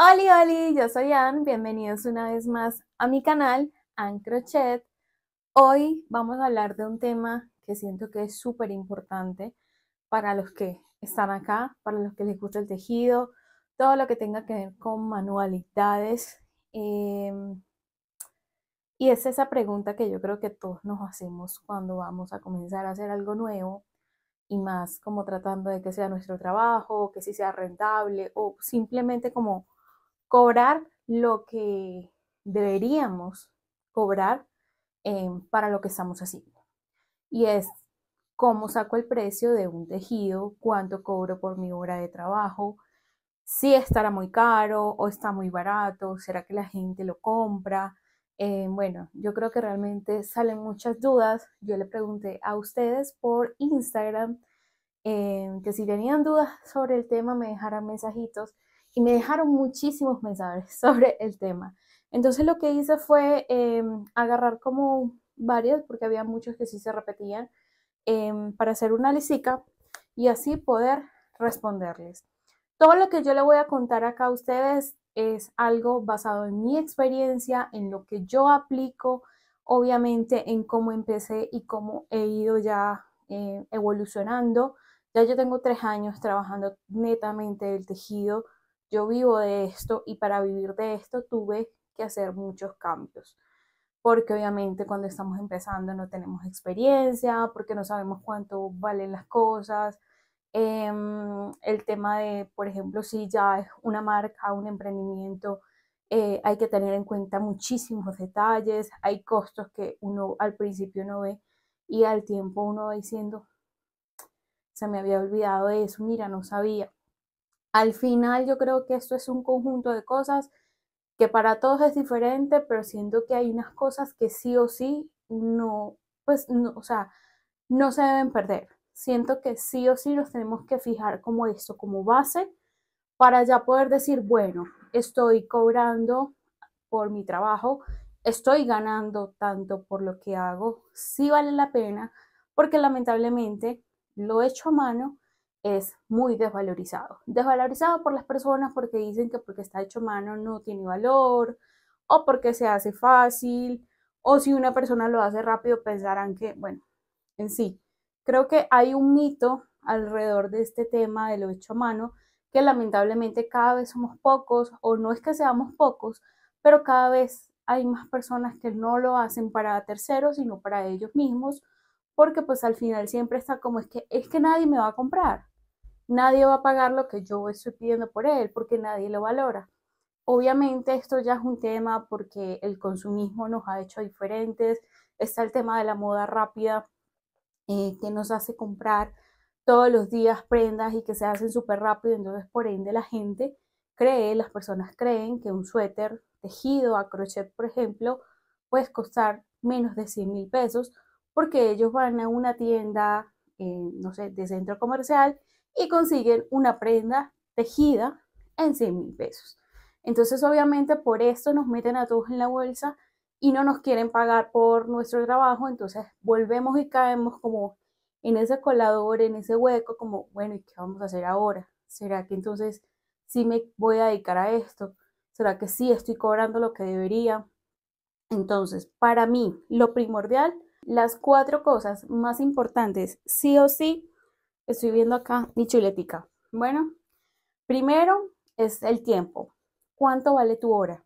Hola, hola, yo soy Ann, bienvenidos una vez más a mi canal Ann Crochet. Hoy vamos a hablar de un tema que siento que es súper importante para los que están acá, para los que les gusta el tejido, todo lo que tenga que ver con manualidades. Em, y es esa pregunta que yo creo que todos nos hacemos cuando vamos a comenzar a hacer algo nuevo y más como tratando de que sea nuestro trabajo, que si sea rentable o simplemente como cobrar lo que deberíamos cobrar eh, para lo que estamos haciendo. Y es cómo saco el precio de un tejido, cuánto cobro por mi hora de trabajo, si estará muy caro o está muy barato, será que la gente lo compra. Eh, bueno, yo creo que realmente salen muchas dudas. Yo le pregunté a ustedes por Instagram eh, que si tenían dudas sobre el tema me dejaran mensajitos y me dejaron muchísimos mensajes sobre el tema. Entonces lo que hice fue eh, agarrar como varios porque había muchos que sí se repetían, eh, para hacer una lisica y así poder responderles. Todo lo que yo le voy a contar acá a ustedes es algo basado en mi experiencia, en lo que yo aplico, obviamente en cómo empecé y cómo he ido ya eh, evolucionando. Ya yo tengo tres años trabajando netamente el tejido, yo vivo de esto y para vivir de esto tuve que hacer muchos cambios, porque obviamente cuando estamos empezando no tenemos experiencia, porque no sabemos cuánto valen las cosas. Em, el tema de, por ejemplo, si ya es una marca, un emprendimiento, eh, hay que tener en cuenta muchísimos detalles, hay costos que uno al principio no ve y al tiempo uno va diciendo, se me había olvidado de eso, mira, no sabía. Al final yo creo que esto es un conjunto de cosas que para todos es diferente, pero siento que hay unas cosas que sí o sí no, pues, o sea, no se deben perder. Siento que sí o sí nos tenemos que fijar como esto, como base, para ya poder decir, bueno, estoy cobrando por mi trabajo, estoy ganando tanto por lo que hago, sí vale la pena, porque lamentablemente lo he hecho a mano es muy desvalorizado. Desvalorizado por las personas porque dicen que porque está hecho mano no tiene valor, o porque se hace fácil, o si una persona lo hace rápido pensarán que, bueno, en sí. Creo que hay un mito alrededor de este tema de lo hecho a mano, que lamentablemente cada vez somos pocos, o no es que seamos pocos, pero cada vez hay más personas que no lo hacen para terceros, sino para ellos mismos, porque pues al final siempre está como es que es que nadie me va a comprar nadie va a pagar lo que yo estoy pidiendo por él porque nadie lo valora. Obviamente esto ya es un tema porque el consumismo nos ha hecho diferentes. Está el tema de la moda rápida eh, que nos hace comprar todos los días prendas y que se hacen súper rápido. Entonces, por ende, la gente cree, las personas creen que un suéter tejido a crochet, por ejemplo, puede costar menos de 100 mil pesos porque ellos van a una tienda, eh, no sé, de centro comercial y consiguen una prenda tejida en 100 mil pesos. Entonces, obviamente, por esto nos meten a todos en la bolsa y no nos quieren pagar por nuestro trabajo, entonces volvemos y caemos como en ese colador, en ese hueco, como, bueno, ¿y qué vamos a hacer ahora? ¿Será que entonces sí me voy a dedicar a esto? ¿Será que sí estoy cobrando lo que debería? Entonces, para mí, lo primordial, las cuatro cosas más importantes, sí o sí, Estoy viendo acá mi chuletica. Bueno, primero es el tiempo. ¿Cuánto vale tu hora?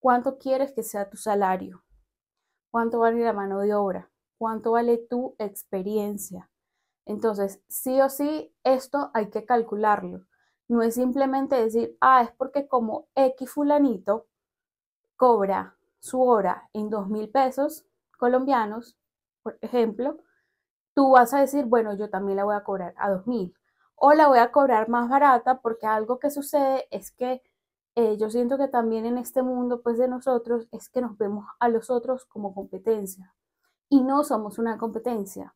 ¿Cuánto quieres que sea tu salario? ¿Cuánto vale la mano de obra? ¿Cuánto vale tu experiencia? Entonces, sí o sí, esto hay que calcularlo. No es simplemente decir, ah, es porque como X fulanito cobra su hora en dos mil pesos colombianos, por ejemplo, tú vas a decir, bueno, yo también la voy a cobrar a 2.000 o la voy a cobrar más barata porque algo que sucede es que eh, yo siento que también en este mundo pues de nosotros es que nos vemos a los otros como competencia y no somos una competencia.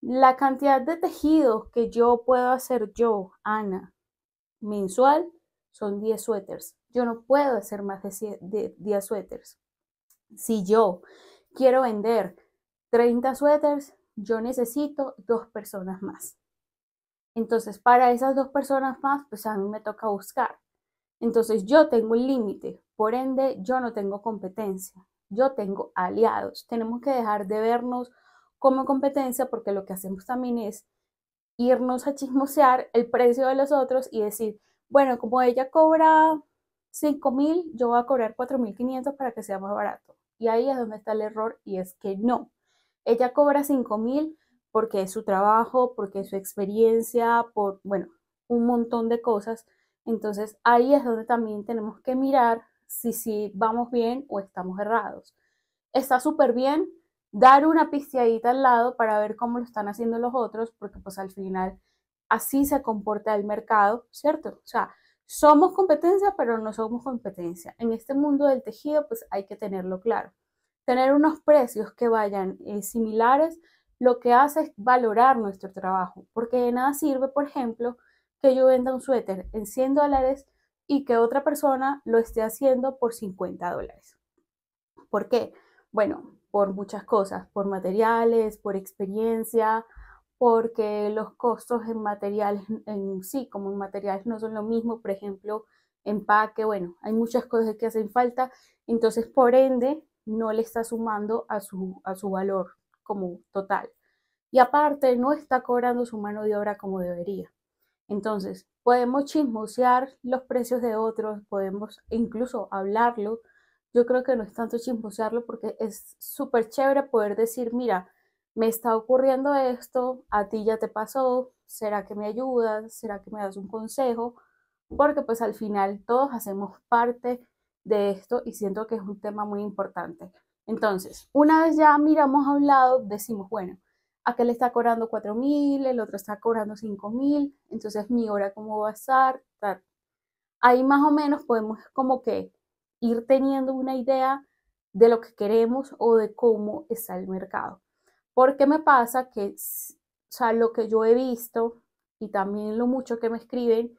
La cantidad de tejidos que yo puedo hacer yo, Ana, mensual, son 10 suéteres. Yo no puedo hacer más de 10 suéteres. Si yo quiero vender 30 suéteres, yo necesito dos personas más. Entonces, para esas dos personas más, pues a mí me toca buscar. Entonces, yo tengo un límite, por ende, yo no tengo competencia, yo tengo aliados. Tenemos que dejar de vernos como competencia porque lo que hacemos también es irnos a chismosear el precio de los otros y decir, bueno, como ella cobra mil yo voy a cobrar 4.500 para que sea más barato. Y ahí es donde está el error y es que no. Ella cobra 5.000 mil porque es su trabajo, porque es su experiencia, por, bueno, un montón de cosas. Entonces ahí es donde también tenemos que mirar si si vamos bien o estamos errados. Está súper bien dar una pisteadita al lado para ver cómo lo están haciendo los otros, porque pues al final así se comporta el mercado, ¿cierto? O sea, somos competencia, pero no somos competencia. En este mundo del tejido, pues hay que tenerlo claro tener unos precios que vayan eh, similares, lo que hace es valorar nuestro trabajo, porque de nada sirve, por ejemplo, que yo venda un suéter en 100 dólares y que otra persona lo esté haciendo por 50 dólares. ¿Por qué? Bueno, por muchas cosas, por materiales, por experiencia, porque los costos en materiales en sí, como en materiales no son lo mismo, por ejemplo, empaque, bueno, hay muchas cosas que hacen falta, entonces por ende no le está sumando a su, a su valor como total. Y aparte, no está cobrando su mano de obra como debería. Entonces, podemos chismosear los precios de otros, podemos incluso hablarlo. Yo creo que no es tanto chismosearlo porque es súper chévere poder decir, mira, me está ocurriendo esto, a ti ya te pasó, ¿será que me ayudas? ¿Será que me das un consejo? Porque pues al final todos hacemos parte de esto y siento que es un tema muy importante. Entonces, una vez ya miramos a un lado, decimos, bueno, aquel está cobrando 4000 mil, el otro está cobrando cinco mil, entonces mi hora cómo va a estar, Ahí más o menos podemos como que ir teniendo una idea de lo que queremos o de cómo está el mercado. Porque me pasa que, o sea, lo que yo he visto y también lo mucho que me escriben,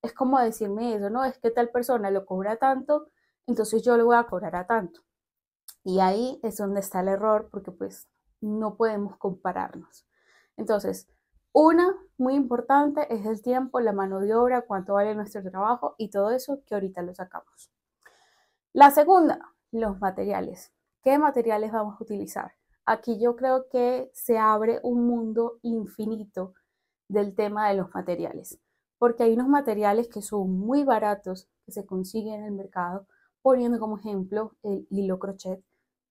es como decirme eso, ¿no? Es que tal persona lo cobra tanto entonces yo le voy a cobrar a tanto. Y ahí es donde está el error, porque pues no podemos compararnos. Entonces, una muy importante es el tiempo, la mano de obra, cuánto vale nuestro trabajo y todo eso que ahorita lo sacamos. La segunda, los materiales. ¿Qué materiales vamos a utilizar? Aquí yo creo que se abre un mundo infinito del tema de los materiales, porque hay unos materiales que son muy baratos, que se consiguen en el mercado, poniendo como ejemplo el hilo crochet,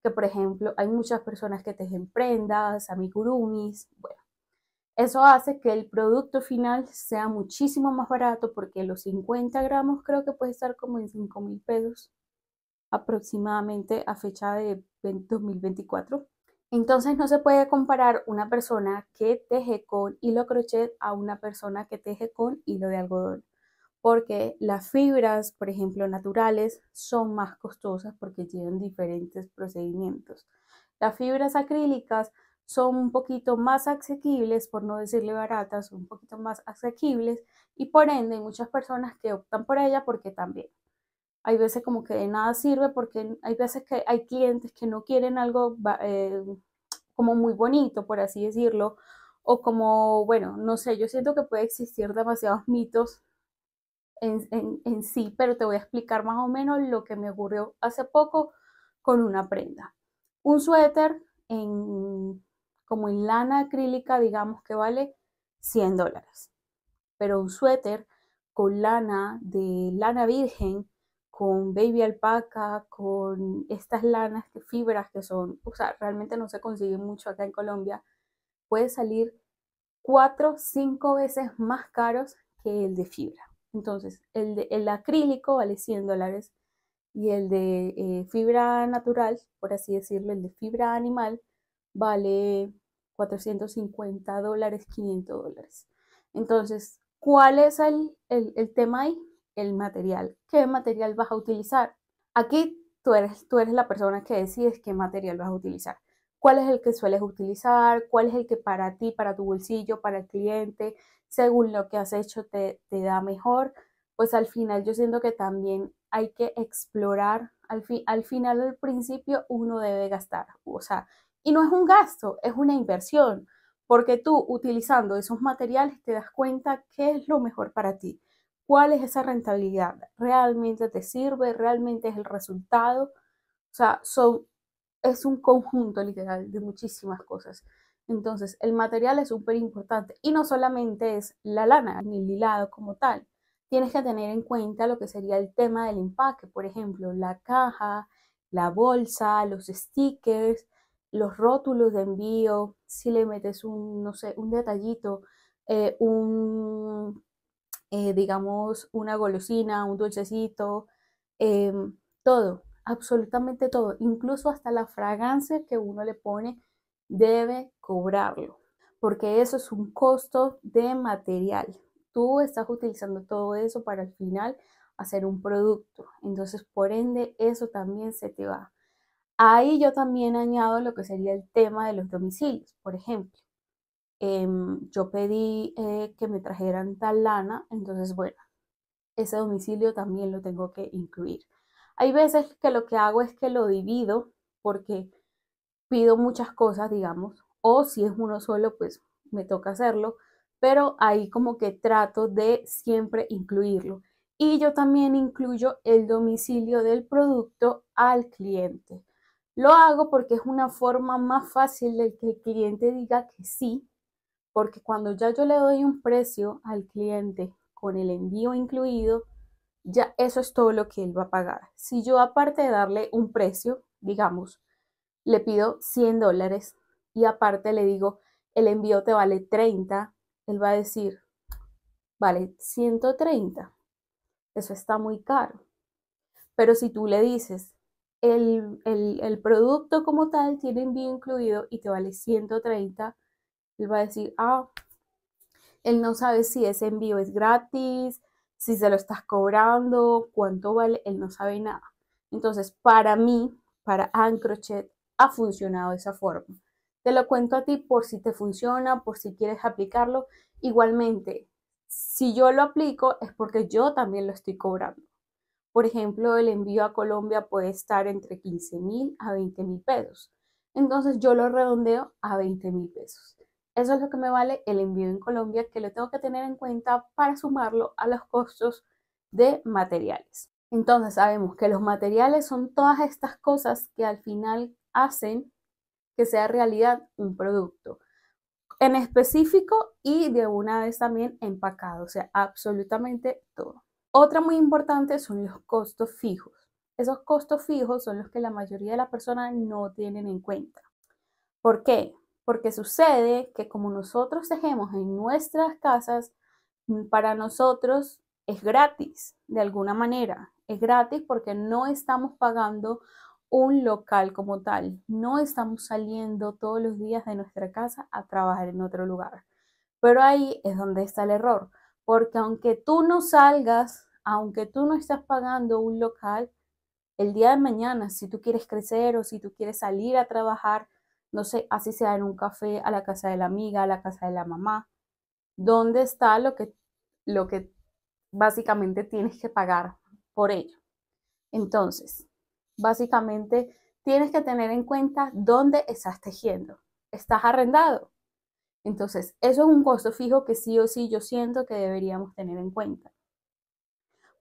que por ejemplo hay muchas personas que tejen prendas, amigurumis, bueno. Eso hace que el producto final sea muchísimo más barato porque los 50 gramos creo que puede estar como en 5 mil pesos aproximadamente a fecha de 2024. Entonces no se puede comparar una persona que teje con hilo crochet a una persona que teje con hilo de algodón porque las fibras, por ejemplo, naturales, son más costosas porque tienen diferentes procedimientos. Las fibras acrílicas son un poquito más asequibles, por no decirle baratas, un poquito más asequibles y por ende hay muchas personas que optan por ella porque también. Hay veces como que de nada sirve porque hay veces que hay clientes que no quieren algo eh, como muy bonito, por así decirlo, o como, bueno, no sé, yo siento que puede existir demasiados mitos en, sí, pero te voy a explicar más o menos lo que me ocurrió hace poco con una prenda. Un suéter en, como en lana acrílica, digamos que vale 100 dólares, pero un suéter con lana de lana virgen, con baby alpaca, con estas lanas, de fibras que son, o sea, realmente no se consigue mucho acá en Colombia, puede salir cuatro, cinco veces más caros que el de fibra. Entonces, el, el acrílico vale 100 dólares y el de eh, fibra natural, por así decirlo, el de fibra animal, vale 450 dólares, 500 dólares. Entonces, ¿cuál es el, tema ahí? El material. ¿Qué material vas a utilizar? Aquí tú eres, tú eres la persona que decides qué material vas a utilizar cuál es el que sueles utilizar, cuál es el que para ti, para tu bolsillo, para el cliente, según lo que has hecho te, da mejor, pues al final yo siento que también hay que explorar, al, al final, al principio uno debe gastar, o sea, y no es un gasto, es una inversión, porque tú utilizando esos materiales te das cuenta qué es lo mejor para ti, cuál es esa rentabilidad, realmente te sirve, realmente es el resultado, o sea, son es un conjunto literal de muchísimas cosas. Entonces, el material es súper importante y no solamente es la lana ni el hilado como tal. Tienes que tener en cuenta lo que sería el tema del empaque, por ejemplo, la caja, la bolsa, los stickers, los rótulos de envío, si le metes un, no sé, un detallito, eh, un, eh, digamos, una golosina, un dulcecito, em, todo absolutamente todo, incluso hasta la fragancia que uno le pone, debe cobrarlo, porque eso es un costo de material. Tú estás utilizando todo eso para al final hacer un producto, entonces por ende eso también se te va. Ahí yo también añado lo que sería el tema de los domicilios, por ejemplo. Em, yo pedí eh, que me trajeran tal lana, entonces bueno, ese domicilio también lo tengo que incluir. Hay veces que lo que hago es que lo divido porque pido muchas cosas, digamos, o si es uno solo, pues me toca hacerlo, pero ahí como que trato de siempre incluirlo. Y yo también incluyo el domicilio del producto al cliente. Lo hago porque es una forma más fácil de que el cliente diga que sí, porque cuando ya yo le doy un precio al cliente con el envío incluido, ya eso es todo lo que él va a pagar. Si yo aparte de darle un precio, digamos, le pido 100 dólares y aparte le digo, el envío te vale 30, él va a decir, vale 130. Eso está muy caro. Pero si tú le dices, el, el, el producto como tal tiene envío incluido y te vale 130, él va a decir, ah, él no sabe si ese envío es gratis, si se lo estás cobrando, cuánto vale, él no sabe nada. Entonces, para mí, para Ancrochet, ha funcionado de esa forma. Te lo cuento a ti por si te funciona, por si quieres aplicarlo. Igualmente, si yo lo aplico es porque yo también lo estoy cobrando. Por ejemplo, el envío a Colombia puede estar entre 15 mil a 20 mil pesos. Entonces yo lo redondeo a 20 mil pesos. Eso es lo que me vale el envío en Colombia, que lo tengo que tener en cuenta para sumarlo a los costos de materiales. Entonces sabemos que los materiales son todas estas cosas que al final hacen que sea realidad un producto en específico y de una vez también empacado, o sea, absolutamente todo. Otra muy importante son los costos fijos. Esos costos fijos son los que la mayoría de las personas no tienen en cuenta. ¿Por qué? Porque sucede que como nosotros dejemos en nuestras casas, mm, para nosotros es gratis, de alguna manera. Es gratis porque no estamos pagando un local como tal. No estamos saliendo todos los días de nuestra casa a trabajar en otro lugar. Pero ahí es donde está el error. Porque aunque tú no salgas, aunque tú no estás pagando un local, el día de mañana, si tú quieres crecer o si tú quieres salir a trabajar, no sé, así sea en un café, a la casa de la amiga, a la casa de la mamá. ¿Dónde está lo que, lo que básicamente tienes que pagar por ello? Entonces, básicamente tienes que tener en cuenta dónde estás tejiendo. Estás arrendado. Entonces, eso es un costo fijo que sí o sí yo siento que deberíamos tener en cuenta.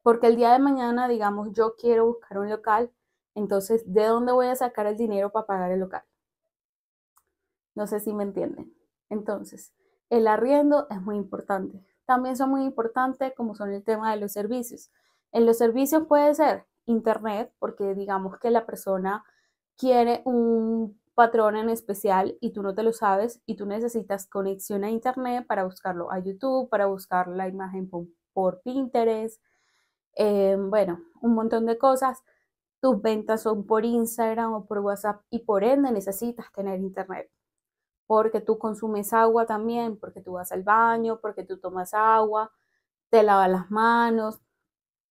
Porque el día de mañana, digamos, yo quiero buscar un local, entonces, ¿de dónde voy a sacar el dinero para pagar el local? No sé si me entienden. Entonces, el arriendo es muy importante. También son muy importantes como son el tema de los servicios. En los servicios puede ser internet, porque digamos que la persona quiere un patrón en especial y tú no te lo sabes y tú necesitas conexión a internet para buscarlo a YouTube, para buscar la imagen por, Pinterest, eh, bueno, un montón de cosas. Tus ventas son por Instagram o por WhatsApp y por ende necesitas tener internet porque tú consumes agua también, porque tú vas al baño, porque tú tomas agua, te lavas las manos,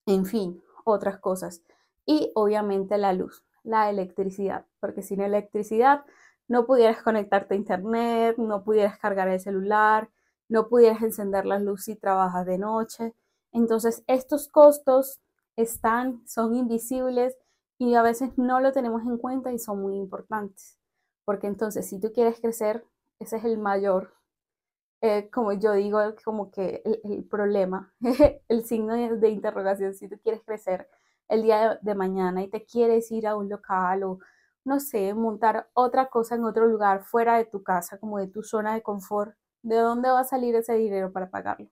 en fin, otras cosas. Y obviamente la luz, la electricidad, porque sin electricidad no pudieras conectarte a internet, no pudieras cargar el celular, no pudieras encender las luz si trabajas de noche. Entonces, estos costos están, son invisibles y a veces no lo tenemos en cuenta y son muy importantes porque entonces si tú quieres crecer, ese es el mayor, eh, como yo digo, como que el, problema, el signo de, interrogación, si tú quieres crecer el día de, de, mañana y te quieres ir a un local o, no sé, montar otra cosa en otro lugar fuera de tu casa, como de tu zona de confort, ¿de dónde va a salir ese dinero para pagarlo?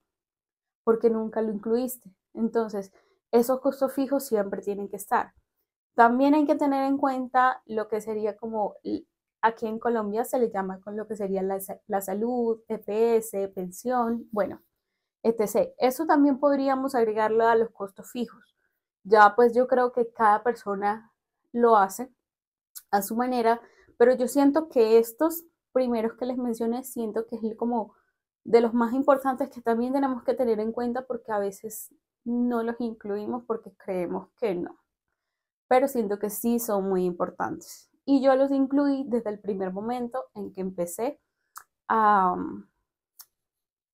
Porque nunca lo incluiste. Entonces, esos costos fijos siempre tienen que estar. También hay que tener en cuenta lo que sería como Aquí en Colombia se le llama con lo que sería la, salud, EPS, pensión, bueno, etc. Eso también podríamos agregarlo a los costos fijos. Ya pues yo creo que cada persona lo hace a su manera, pero yo siento que estos primeros que les mencioné, siento que es como de los más importantes que también tenemos que tener en cuenta porque a veces no los incluimos porque creemos que no, pero siento que sí son muy importantes y yo los incluí desde el primer momento en que empecé a, mm,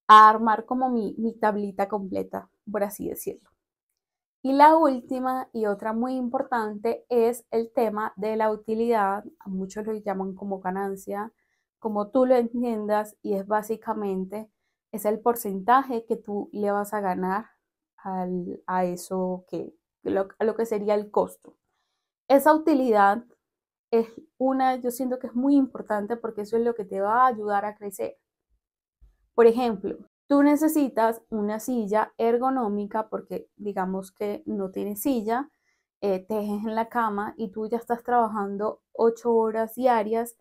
armar como mi, tablita completa, por así decirlo. Y la última y otra muy importante es el tema de la utilidad, a muchos lo llaman como ganancia, como tú lo entiendas, y es básicamente es el porcentaje que tú le vas a ganar a eso que a lo que sería el costo. Esa utilidad es una, yo siento que es muy importante porque eso es lo que te va a ayudar a crecer. Por ejemplo, tú necesitas una silla ergonómica porque digamos que no tienes silla, eh, tejes en la cama y tú ya estás trabajando ocho horas diarias,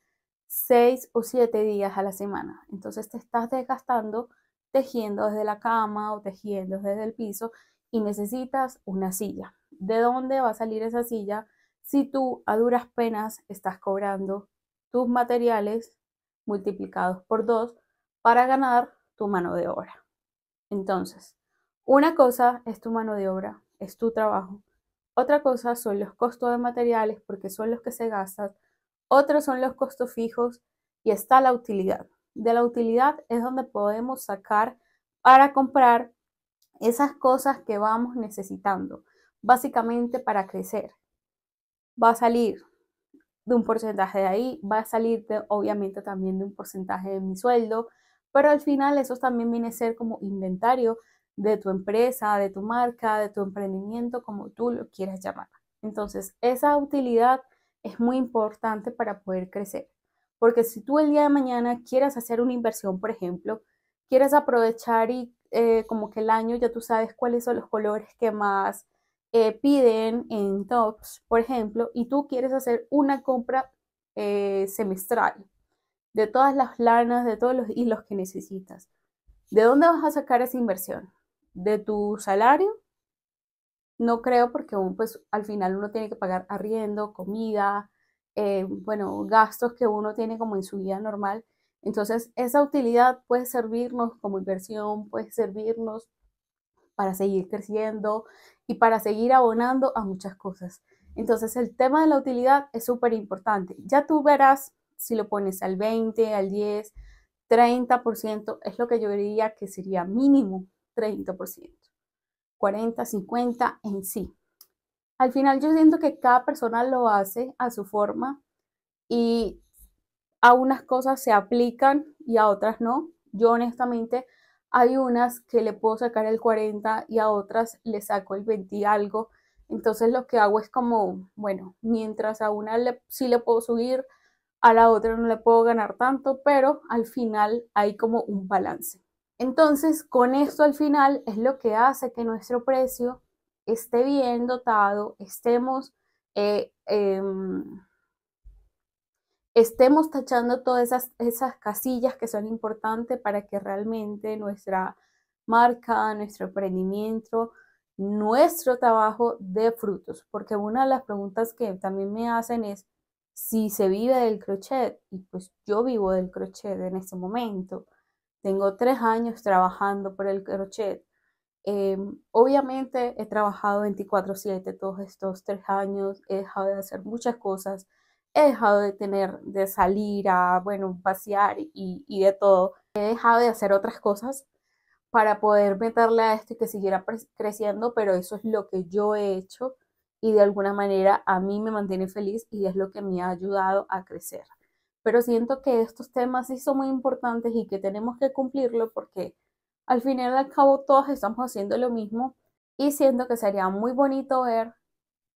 seis o siete días a la semana. Entonces te estás desgastando tejiendo desde la cama o tejiendo desde el piso y necesitas una silla. ¿De dónde va a salir esa silla? si tú a duras penas estás cobrando tus materiales multiplicados por dos para ganar tu mano de obra. Entonces, una cosa es tu mano de obra, es tu trabajo. Otra cosa son los costos de materiales porque son los que se gastan. Otros son los costos fijos y está la utilidad. De la utilidad es donde podemos sacar para comprar esas cosas que vamos necesitando, básicamente para crecer va a salir de un porcentaje de ahí, va a salir de, obviamente también de un porcentaje de mi sueldo, pero al final eso también viene a ser como inventario de tu empresa, de tu marca, de tu emprendimiento, como tú lo quieras llamar. Entonces, esa utilidad es muy importante para poder crecer, porque si tú el día de mañana quieras hacer una inversión, por ejemplo, quieres aprovechar y eh, como que el año ya tú sabes cuáles son los colores que más eh, piden en Tops, por ejemplo, y tú quieres hacer una compra eh, semestral de todas las lanas, de todos los hilos que necesitas, ¿de dónde vas a sacar esa inversión? ¿De tu salario? No creo porque pues, al final uno tiene que pagar arriendo, comida, eh, bueno, gastos que uno tiene como en su vida normal. Entonces, esa utilidad puede servirnos como inversión, puede servirnos para seguir creciendo y para seguir abonando a muchas cosas. Entonces el tema de la utilidad es súper importante. Ya tú verás si lo pones al 20, al 10, 30%, es lo que yo diría que sería mínimo 30%, 40, 50 en sí. Al final yo siento que cada persona lo hace a su forma y a unas cosas se aplican y a otras no. Yo honestamente hay unas que le puedo sacar el 40 y a otras le saco el 20 y algo. Entonces lo que hago es como, bueno, mientras a una sí le puedo subir, a la otra no le puedo ganar tanto, pero al final hay como un balance. Entonces con esto al final es lo que hace que nuestro precio esté bien dotado, estemos... Eh, em, estemos tachando todas esas, casillas que son importantes para que realmente nuestra marca, nuestro emprendimiento, nuestro trabajo dé frutos. Porque una de las preguntas que también me hacen es si se vive del crochet. Y pues yo vivo del crochet en este momento. Tengo tres años trabajando por el crochet. Em, obviamente he trabajado 24/7 todos estos tres años, he dejado de hacer muchas cosas he dejado de tener, de salir a, bueno, pasear y, de todo. He dejado de hacer otras cosas para poder meterle a esto y que siguiera creciendo, pero eso es lo que yo he hecho y de alguna manera a mí me mantiene feliz y es lo que me ha ayudado a crecer. Pero siento que estos temas sí son muy importantes y que tenemos que cumplirlo porque al final y al cabo todos estamos haciendo lo mismo y siento que sería muy bonito ver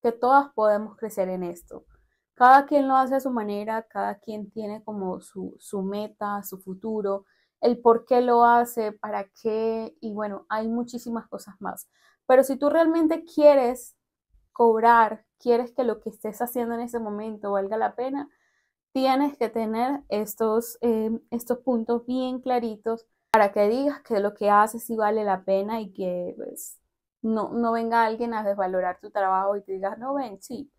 que todas podemos crecer en esto. Cada quien lo hace a su manera, cada quien tiene como su, su meta, su futuro, el por qué lo hace, para qué, y bueno, hay muchísimas cosas más. Pero si tú realmente quieres cobrar, quieres que lo que estés haciendo en ese momento valga la pena, tienes que tener estos, eh, estos puntos bien claritos para que digas que lo que haces sí vale la pena y que pues, no, no venga alguien a desvalorar tu trabajo y te digas, no ven, sí,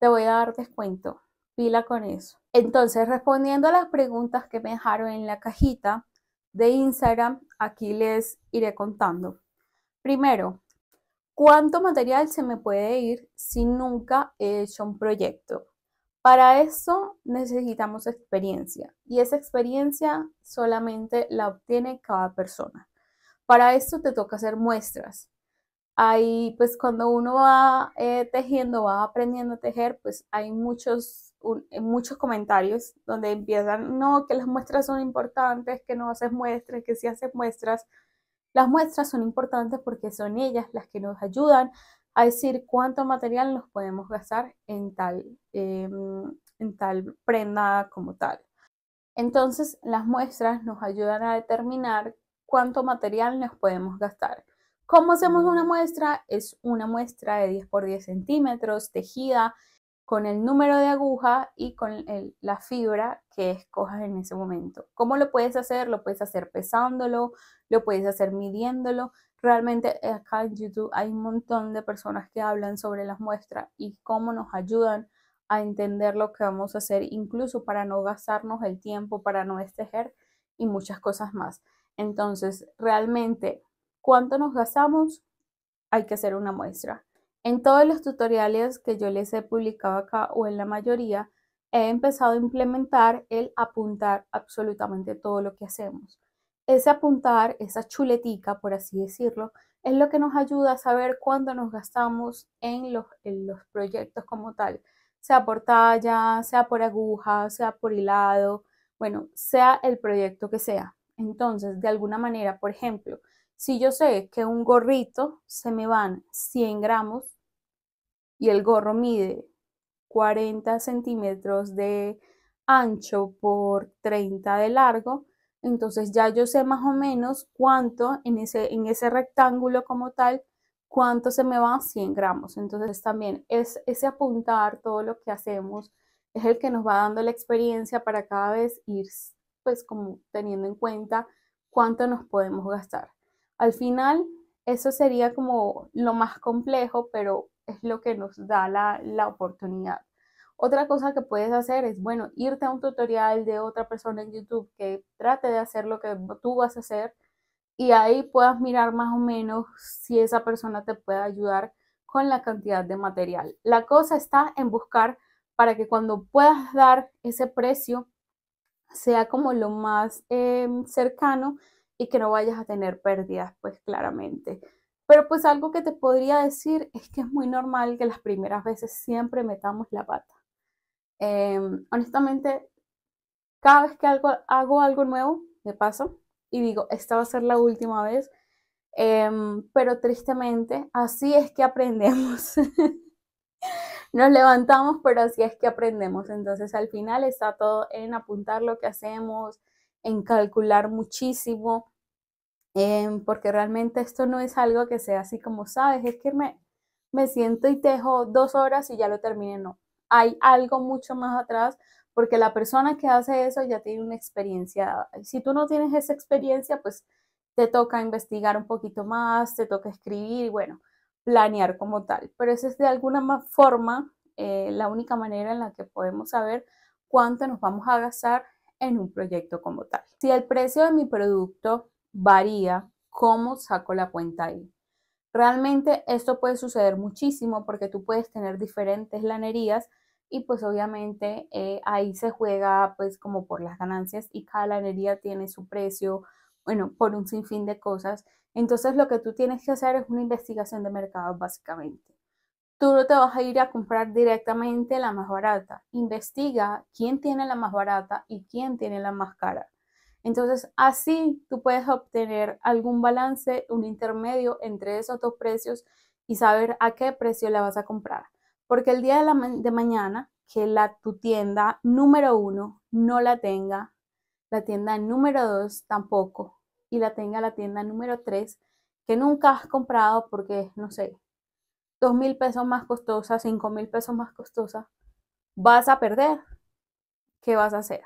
te voy a dar descuento. Pila con eso. Entonces, respondiendo a las preguntas que me dejaron en la cajita de Instagram, aquí les iré contando. Primero, ¿cuánto material se me puede ir si nunca he hecho un proyecto? Para eso necesitamos experiencia y esa experiencia solamente la obtiene cada persona. Para esto te toca hacer muestras pues cuando uno va eh, tejiendo, va aprendiendo a tejer, pues hay muchos, eh, muchos comentarios donde empiezan, no, que las muestras son importantes, que no haces muestras, que si haces muestras. Las muestras son importantes porque son ellas las que nos ayudan a decir cuánto material nos podemos gastar en tal, em, en tal prenda como tal. Entonces, las muestras nos ayudan a determinar cuánto material nos podemos gastar. ¿Cómo hacemos una muestra? Es una muestra de 10 por 10 centímetros, tejida con el número de aguja y con la fibra que escojas en ese momento. ¿Cómo lo puedes hacer? Lo puedes hacer pesándolo, lo puedes hacer midiéndolo. Realmente eh, acá en YouTube hay un montón de personas que hablan sobre las muestras y cómo nos ayudan a entender lo que vamos a hacer, incluso para no gastarnos el tiempo, para no tejer y muchas cosas más. Entonces, realmente cuánto nos gastamos, hay que hacer una muestra. En todos los tutoriales que yo les he publicado acá o en la mayoría, he empezado a implementar el apuntar absolutamente todo lo que hacemos. Ese apuntar, esa chuletica, por así decirlo, es lo que nos ayuda a saber cuánto nos gastamos en los, los proyectos como tal, sea por talla, sea por aguja, sea por hilado, bueno, sea el proyecto que sea. Entonces, de alguna manera, por ejemplo, si yo sé que un gorrito se me van 100 gramos y el gorro mide 40 centímetros de ancho por 30 de largo, entonces ya yo sé más o menos cuánto en ese, en ese rectángulo como tal, cuánto se me van 100 gramos. Entonces también es ese apuntar todo lo que hacemos es el que nos va dando la experiencia para cada vez ir pues como teniendo en cuenta cuánto nos podemos gastar. Al final, eso sería como lo más complejo, pero es lo que nos da la, oportunidad. Otra cosa que puedes hacer es, bueno, irte a un tutorial de otra persona en YouTube que trate de hacer lo que tú vas a hacer y ahí puedas mirar más o menos si esa persona te puede ayudar con la cantidad de material. La cosa está en buscar para que cuando puedas dar ese precio sea como lo más em, cercano y que no vayas a tener pérdidas, pues claramente. Pero pues algo que te podría decir es que es muy normal que las primeras veces siempre metamos la pata. Em, honestamente, cada vez que algo, hago algo nuevo, me paso y digo, esta va a ser la última vez. Em, pero tristemente, así es que aprendemos. Nos levantamos, pero así es que aprendemos. Entonces, al final está todo en apuntar lo que hacemos, en calcular muchísimo, Em, porque realmente esto no es algo que sea así como, sabes, es que me, me siento y tejo dos horas y ya lo terminé, no. Hay algo mucho más atrás porque la persona que hace eso ya tiene una experiencia. Si tú no tienes esa experiencia, pues te toca investigar un poquito más, te toca escribir y bueno, planear como tal. Pero esa es de alguna forma eh, la única manera en la que podemos saber cuánto nos vamos a gastar en un proyecto como tal. Si el precio de mi producto varía cómo saco la cuenta ahí. Realmente esto puede suceder muchísimo porque tú puedes tener diferentes lanerías y pues obviamente eh, ahí se juega pues como por las ganancias y cada lanería tiene su precio, bueno, por un sinfín de cosas. Entonces lo que tú tienes que hacer es una investigación de mercado básicamente. Tú no te vas a ir a comprar directamente la más barata. Investiga quién tiene la más barata y quién tiene la más cara. Entonces, así tú puedes obtener algún balance, un intermedio entre esos dos precios y saber a qué precio la vas a comprar. Porque el día de, mañana, que la, tu tienda número uno no la tenga, la tienda número dos tampoco, y la tenga la tienda número tres, que nunca has comprado porque, no sé, dos mil pesos más costosa, cinco mil pesos más costosa, vas a perder. ¿Qué vas a hacer?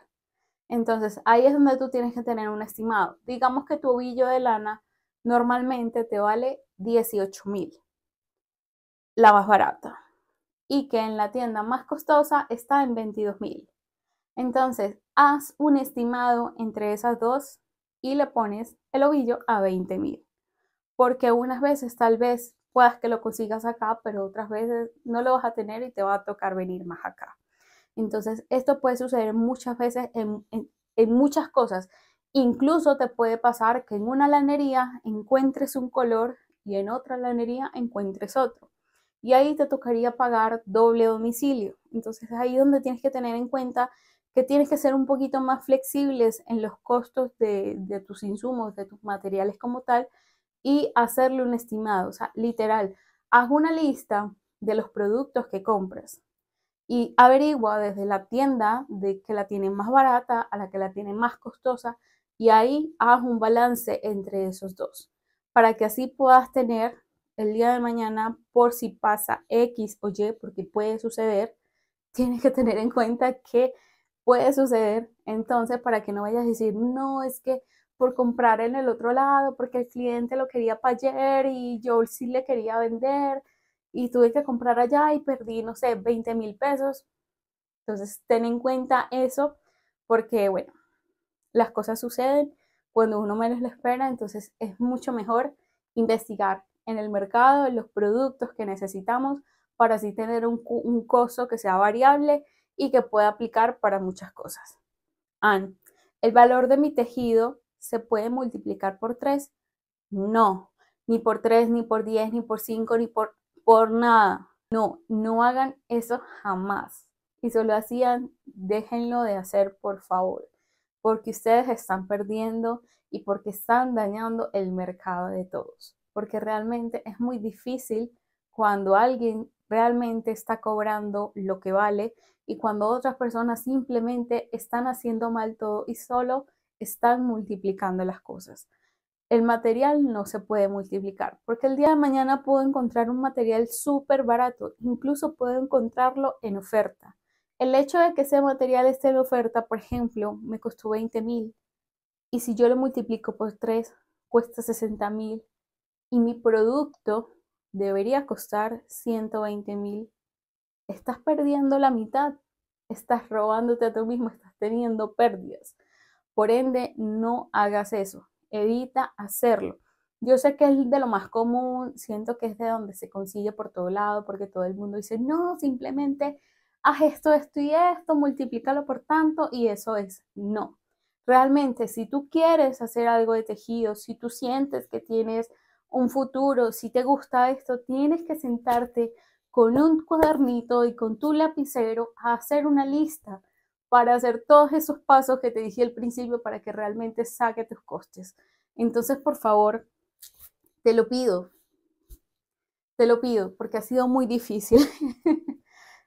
Entonces, ahí es donde tú tienes que tener un estimado. Digamos que tu ovillo de lana normalmente te vale 18 mil, la más barata, y que en la tienda más costosa está en 22 mil. Entonces, haz un estimado entre esas dos y le pones el ovillo a 20 mil. Porque unas veces tal vez puedas que lo consigas acá, pero otras veces no lo vas a tener y te va a tocar venir más acá. Entonces, esto puede suceder muchas veces en, muchas cosas. Incluso te puede pasar que en una lanería encuentres un color y en otra lanería encuentres otro. Y ahí te tocaría pagar doble domicilio. Entonces ahí es donde tienes que tener en cuenta que tienes que ser un poquito más flexibles en los costos de, de tus insumos, de tus materiales como tal, y hacerle un estimado. O sea, literal, haz una lista de los productos que compras y averigua desde la tienda de que la tiene más barata a la que la tiene más costosa y ahí haz un balance entre esos dos para que así puedas tener el día de mañana por si pasa X o Y, porque puede suceder, tienes que tener en cuenta que puede suceder, entonces para que no vayas a decir, no, es que por comprar en el otro lado, porque el cliente lo quería para ayer y yo sí le quería vender y tuve que comprar allá y perdí, no sé, 20 mil pesos. Entonces, ten en cuenta eso porque, bueno, las cosas suceden cuando uno menos le espera, entonces es mucho mejor investigar en el mercado los productos que necesitamos para así tener un, un costo que sea variable y que pueda aplicar para muchas cosas. Anne, ¿el valor de mi tejido se puede multiplicar por 3? No, ni por 3, ni por 10, ni por 5, ni por por nada. No, no hagan eso jamás. Y se lo hacían, déjenlo de hacer, por favor, porque ustedes están perdiendo y porque están dañando el mercado de todos. Porque realmente es muy difícil cuando alguien realmente está cobrando lo que vale y cuando otras personas simplemente están haciendo mal todo y solo están multiplicando las cosas el material no se puede multiplicar, porque el día de mañana puedo encontrar un material súper barato, incluso puedo encontrarlo en oferta. El hecho de que ese material esté en oferta, por ejemplo, me costó 20 mil, y si yo lo multiplico por 3, cuesta 60 mil, y mi producto debería costar 120 mil, estás perdiendo la mitad, estás robándote a tú mismo, estás teniendo pérdidas. Por ende, no hagas eso evita hacerlo. Yo sé que es de lo más común, siento que es de donde se consigue por todo lado, porque todo el mundo dice, no, simplemente haz esto, esto y esto, multiplícalo por tanto, y eso es no. Realmente, si tú quieres hacer algo de tejido, si tú sientes que tienes un futuro, si te gusta esto, tienes que sentarte con un cuadernito y con tu lapicero a hacer una lista para hacer todos esos pasos que te dije al principio para que realmente saque tus costes. Entonces, por favor, te lo pido, te lo pido, porque ha sido muy difícil.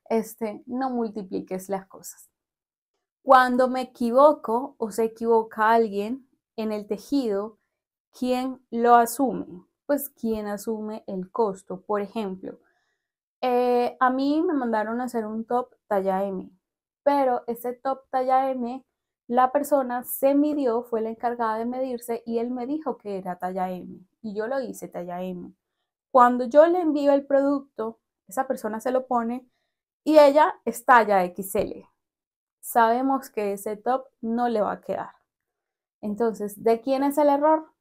este, no multipliques las cosas. Cuando me equivoco o se equivoca alguien en el tejido, ¿quién lo asume? Pues quién asume el costo. Por ejemplo, eh, a mí me mandaron a hacer un top talla M pero ese top talla M, la persona se midió, fue la encargada de medirse y él me dijo que era talla M y yo lo hice talla M. Cuando yo le envío el producto, esa persona se lo pone y ella es talla XL. Sabemos que ese top no le va a quedar. Entonces, ¿de quién es el error?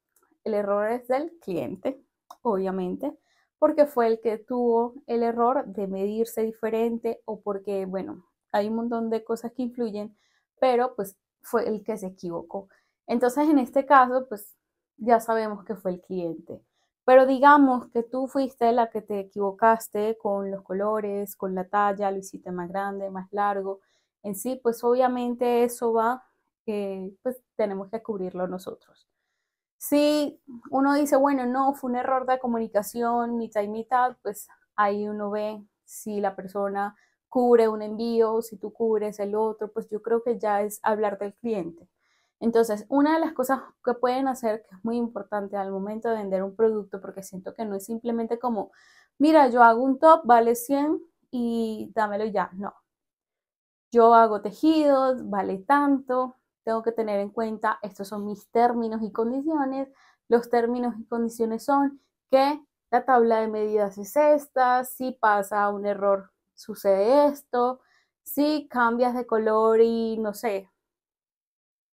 El error es del cliente, obviamente, porque fue el que tuvo el error de medirse diferente o porque, bueno, hay un montón de cosas que influyen, pero pues fue el que se equivocó. Entonces, en este caso, pues ya sabemos que fue el cliente. Pero digamos que tú fuiste la que te equivocaste con los colores, con la talla, lo hiciste más grande, más largo. En sí, pues obviamente eso va, eh, pues tenemos que cubrirlo nosotros. Si uno dice, bueno, no, fue un error de comunicación, mitad y mitad, pues ahí uno ve si la persona cubre un envío, si tú cubres el otro, pues yo creo que ya es hablar del cliente. Entonces, una de las cosas que pueden hacer, que es muy importante al momento de vender un producto, porque siento que no es simplemente como, mira, yo hago un top, vale 100 y dámelo ya, no. Yo hago tejidos, vale tanto, tengo que tener en cuenta, estos son mis términos y condiciones. Los términos y condiciones son que la tabla de medidas es esta, si pasa un error sucede esto, si cambias de color y no sé,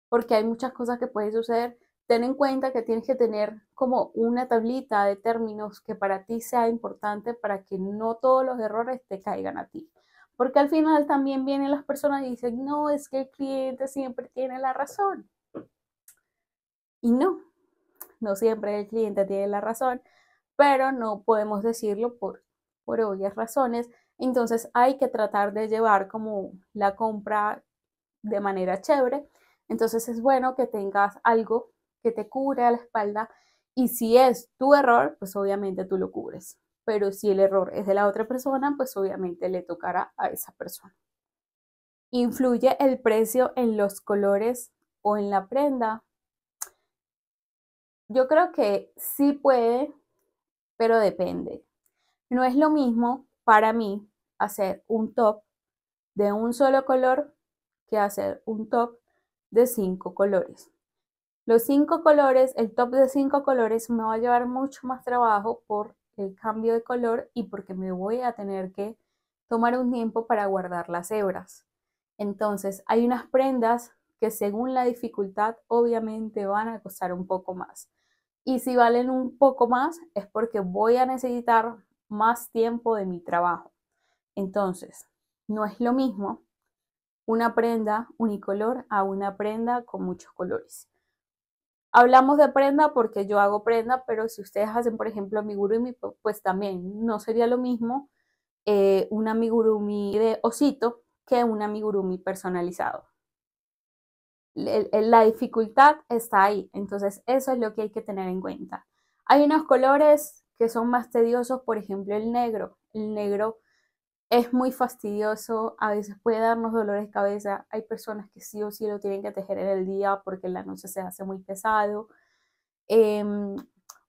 porque hay muchas cosas que pueden suceder, ten en cuenta que tienes que tener como una tablita de términos que para ti sea importante para que no todos los errores te caigan a ti. Porque al final también vienen las personas y dicen, no, es que el cliente siempre tiene la razón. Y no, no siempre el cliente tiene la razón, pero no podemos decirlo por, por obvias razones. Entonces hay que tratar de llevar como la compra de manera chévere. Entonces es bueno que tengas algo que te cubre a la espalda y si es tu error, pues obviamente tú lo cubres. Pero si el error es de la otra persona, pues obviamente le tocará a esa persona. ¿Influye el precio en los colores o en la prenda? Yo creo que sí puede, pero depende. No es lo mismo para mí hacer un top de un solo color que hacer un top de cinco colores. Los cinco colores, el top de cinco colores me va a llevar mucho más trabajo por el cambio de color y porque me voy a tener que tomar un tiempo para guardar las hebras. Entonces, hay unas prendas que según la dificultad obviamente van a costar un poco más. Y si valen un poco más es porque voy a necesitar más tiempo de mi trabajo. Entonces, no es lo mismo una prenda unicolor a una prenda con muchos colores. Hablamos de prenda porque yo hago prenda, pero si ustedes hacen, por ejemplo, amigurumi, pues también no sería lo mismo eh, un amigurumi de osito que un amigurumi personalizado. La dificultad está ahí, entonces eso es lo que hay que tener en cuenta. Hay unos colores que son más tediosos, por ejemplo el negro. El negro es muy fastidioso, a veces puede darnos dolores de cabeza, hay personas que sí o sí lo tienen que tejer en el día porque en la noche se hace muy pesado, em,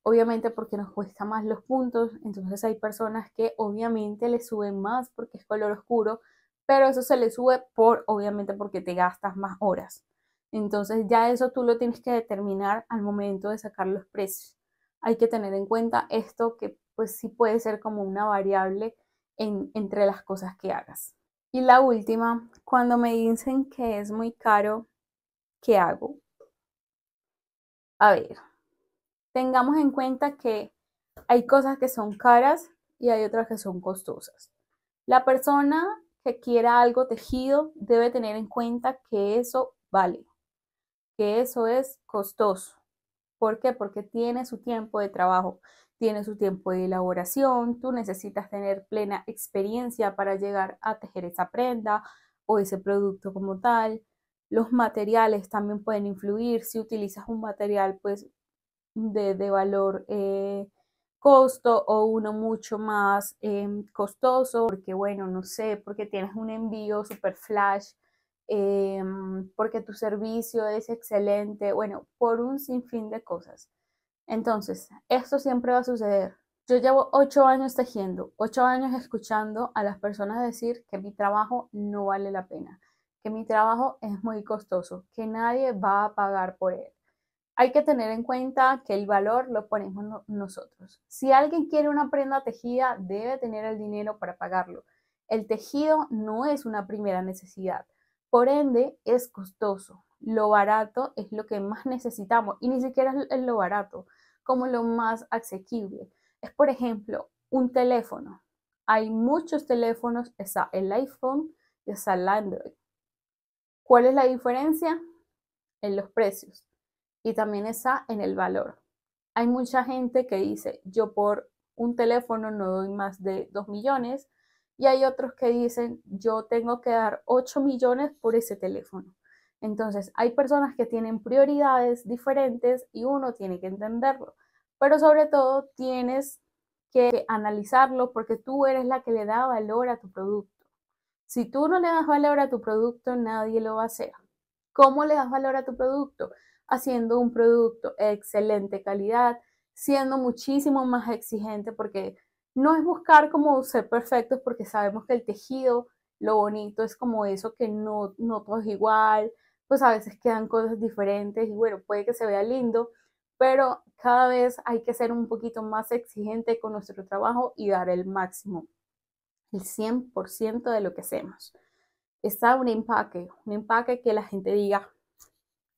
obviamente porque nos cuesta más los puntos, entonces hay personas que obviamente le suben más porque es color oscuro, pero eso se le sube por obviamente porque te gastas más horas. Entonces ya eso tú lo tienes que determinar al momento de sacar los precios. Hay que tener en cuenta esto que pues sí puede ser como una variable entre las cosas que hagas. Y la última, cuando me dicen que es muy caro, ¿qué hago? A ver, tengamos en cuenta que hay cosas que son caras y hay otras que son costosas. La persona que quiera algo tejido debe tener en cuenta que eso vale, que eso es costoso. ¿Por qué? Porque tiene su tiempo de trabajo, tiene su tiempo de elaboración, tú necesitas tener plena experiencia para llegar a tejer esa prenda o ese producto como tal. Los materiales también pueden influir. Si utilizas un material pues de, valor eh, costo o uno mucho más em, costoso, porque bueno, no sé, porque tienes un envío super flash, em, porque tu servicio es excelente, bueno, por un sinfín de cosas. Entonces, esto siempre va a suceder. Yo llevo ocho años tejiendo, ocho años escuchando a las personas decir que mi trabajo no vale la pena, que mi trabajo es muy costoso, que nadie va a pagar por él. Hay que tener en cuenta que el valor lo ponemos nosotros. Si alguien quiere una prenda tejida, debe tener el dinero para pagarlo. El tejido no es una primera necesidad, por ende es costoso. Lo barato es lo que más necesitamos y ni siquiera es lo barato como lo más asequible. Es, por ejemplo, un teléfono. Hay muchos teléfonos, está el iPhone y está el Android. ¿Cuál es la diferencia? En los precios y también está en el valor. Hay mucha gente que dice, yo por un teléfono no doy más de 2 millones y hay otros que dicen, yo tengo que dar 8 millones por ese teléfono. Entonces, hay personas que tienen prioridades diferentes y uno tiene que entenderlo, pero sobre todo tienes que analizarlo porque tú eres la que le da valor a tu producto. Si tú no le das valor a tu producto, nadie lo va a hacer. ¿Cómo le das valor a tu producto? Haciendo un producto de excelente calidad, siendo muchísimo más exigente porque no es buscar como ser perfectos porque sabemos que el tejido, lo bonito es como eso que no, no todo es igual, pues a veces quedan cosas diferentes y bueno, puede que se vea lindo, pero cada vez hay que ser un poquito más exigente con nuestro trabajo y dar el máximo, el 100% de lo que hacemos. Está un empaque, un empaque que la gente diga,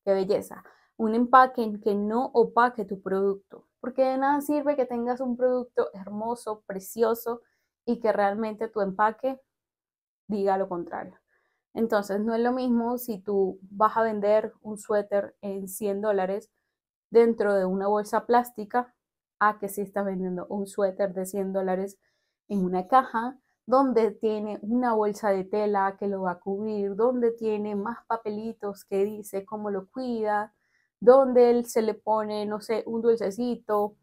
qué belleza, un empaque en que no opaque tu producto, porque de nada sirve que tengas un producto hermoso, precioso y que realmente tu empaque diga lo contrario. Entonces, no es lo mismo si tú vas a vender un suéter en 100 dólares dentro de una bolsa plástica a que si estás vendiendo un suéter de 100 dólares en una caja donde tiene una bolsa de tela que lo va a cubrir, donde tiene más papelitos que dice cómo lo cuida, donde él se le pone, no sé, un dulcecito,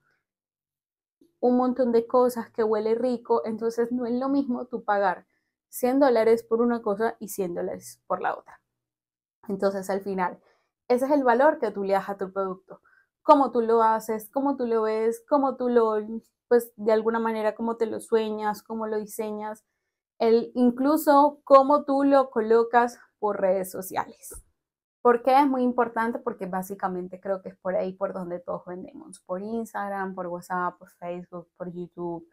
un montón de cosas que huele rico. Entonces no es lo mismo tú pagar 100 dólares por una cosa y 100 dólares por la otra. Entonces, al final, ese es el valor que tú le das a tu producto. Cómo tú lo haces, cómo tú lo ves, cómo tú lo, pues de alguna manera, cómo te lo sueñas, cómo lo diseñas, el, incluso cómo tú lo colocas por redes sociales. ¿Por qué es muy importante? Porque básicamente creo que es por ahí por donde todos vendemos, por Instagram, por WhatsApp, por Facebook, por YouTube,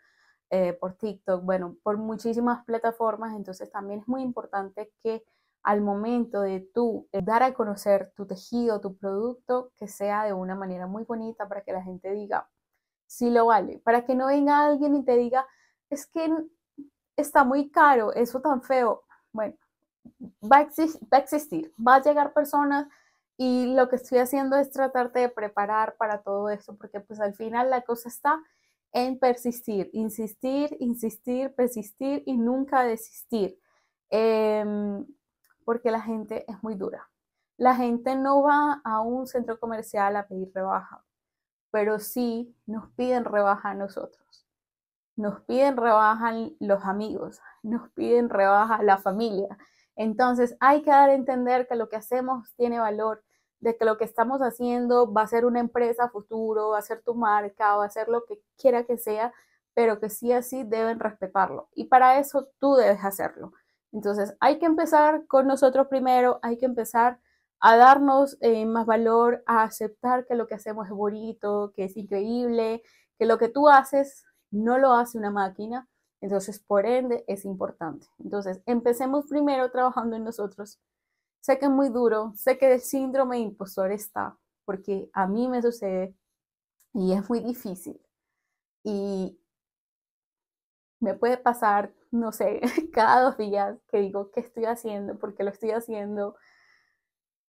eh, por TikTok, bueno, por muchísimas plataformas. Entonces también es muy importante que al momento de tú eh, dar a conocer tu tejido, tu producto, que sea de una manera muy bonita para que la gente diga, si lo vale, para que no venga alguien y te diga, es que está muy caro, eso tan feo. Bueno, va a, existir, va a llegar personas y lo que estoy haciendo es tratarte de preparar para todo eso, porque pues al final la cosa está en persistir, insistir, insistir, persistir y nunca desistir, em, porque la gente es muy dura. La gente no va a un centro comercial a pedir rebaja, pero sí nos piden rebaja a nosotros. Nos piden rebaja los amigos, nos piden rebaja la familia. Entonces hay que dar a entender que lo que hacemos tiene valor, de que lo que estamos haciendo va a ser una empresa futuro, va a ser tu marca, va a ser lo que quiera que sea, pero que sí así deben respetarlo. Y para eso tú debes hacerlo. Entonces hay que empezar con nosotros primero, hay que empezar a darnos eh, más valor, a aceptar que lo que hacemos es bonito, que es increíble, que lo que tú haces no lo hace una máquina, entonces por ende es importante. Entonces empecemos primero trabajando en nosotros Sé que es muy duro, sé que el síndrome de impostor está, porque a mí me sucede y es muy difícil. Y me puede pasar, no sé, cada dos días que digo, ¿qué estoy haciendo? ¿Por qué lo estoy haciendo?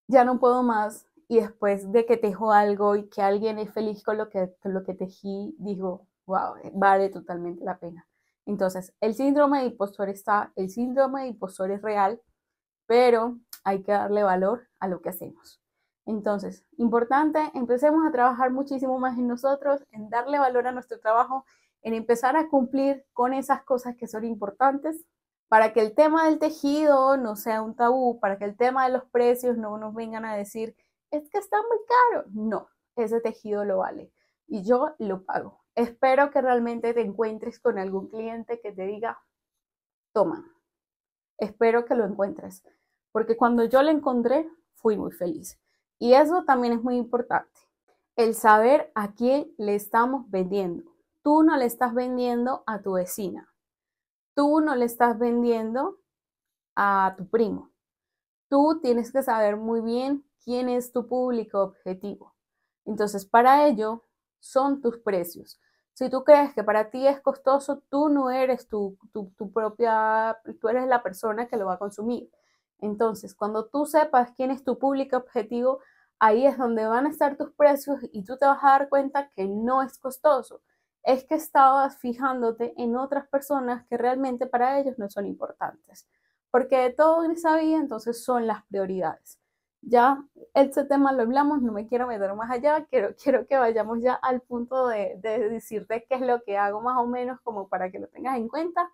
Ya no puedo más. Y después de que tejo algo y que alguien es feliz con lo que, lo que tejí, digo, wow, eh, vale totalmente la pena. Entonces, el síndrome de impostor está, el síndrome de impostor es real, pero hay que darle valor a lo que hacemos. Entonces, importante, empecemos a trabajar muchísimo más en nosotros, en darle valor a nuestro trabajo, en empezar a cumplir con esas cosas que son importantes para que el tema del tejido no sea un tabú, para que el tema de los precios no nos vengan a decir, es que está muy caro. No, ese tejido lo vale y yo lo pago. Espero que realmente te encuentres con algún cliente que te diga, toma, Espero que lo encuentres, porque cuando yo lo encontré, fui muy feliz. Y eso también es muy importante, el saber a quién le estamos vendiendo. Tú no le estás vendiendo a tu vecina, tú no le estás vendiendo a tu primo. Tú tienes que saber muy bien quién es tu público objetivo. Entonces, para ello son tus precios. Si tú crees que para ti es costoso, tú no eres tu, tu, propia, tú eres la persona que lo va a consumir. Entonces, cuando tú sepas quién es tu público objetivo, ahí es donde van a estar tus precios y tú te vas a dar cuenta que no es costoso. Es que estabas fijándote en otras personas que realmente para ellos no son importantes. Porque de todo en esa vida entonces son las prioridades ya este tema lo hablamos, no me quiero meter más allá, quiero, quiero que vayamos ya al punto de, decirte qué es lo que hago más o menos como para que lo tengas en cuenta,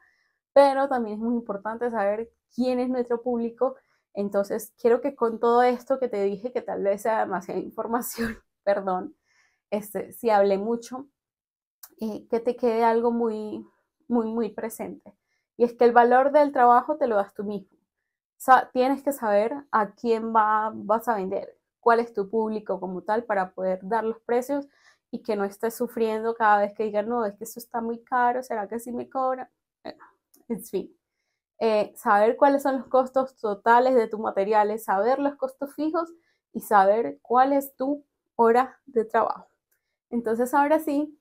pero también es muy importante saber quién es nuestro público, entonces quiero que con todo esto que te dije, que tal vez sea demasiada información, perdón, este, si hablé mucho, eh, que te quede algo muy, muy, muy presente. Y es que el valor del trabajo te lo das tú mismo tienes que saber a quién vas a vender, cuál es tu público como tal para poder dar los precios y que no estés sufriendo cada vez que digan, no, es que eso está muy caro, ¿será que sí me cobra? En fin, eh, saber cuáles son los costos totales de tus materiales, saber los costos fijos y saber cuál es tu hora de trabajo. Entonces ahora sí,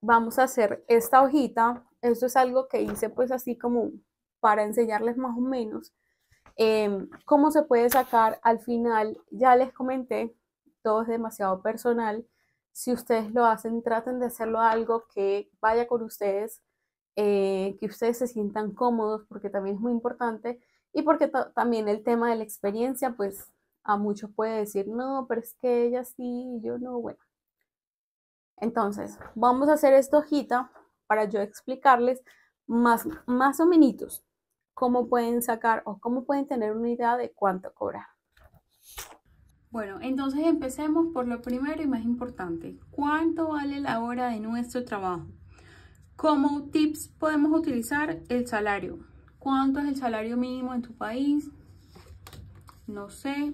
vamos a hacer esta hojita esto es algo que hice pues así como para enseñarles más o menos em, cómo se puede sacar al final. Ya les comenté, todo es demasiado personal. Si ustedes lo hacen, traten de hacerlo algo que vaya con ustedes, eh, que ustedes se sientan cómodos, porque también es muy importante. Y porque también el tema de la experiencia, pues a muchos puede decir, no, pero es que ella sí, yo no, bueno. Entonces, vamos a hacer esta hojita para yo explicarles más, más o menos cómo pueden sacar o cómo pueden tener una idea de cuánto cobra Bueno, entonces empecemos por lo primero y más importante. ¿Cuánto vale la hora de nuestro trabajo? Como tips podemos utilizar el salario. ¿Cuánto es el salario mínimo en tu país? No sé.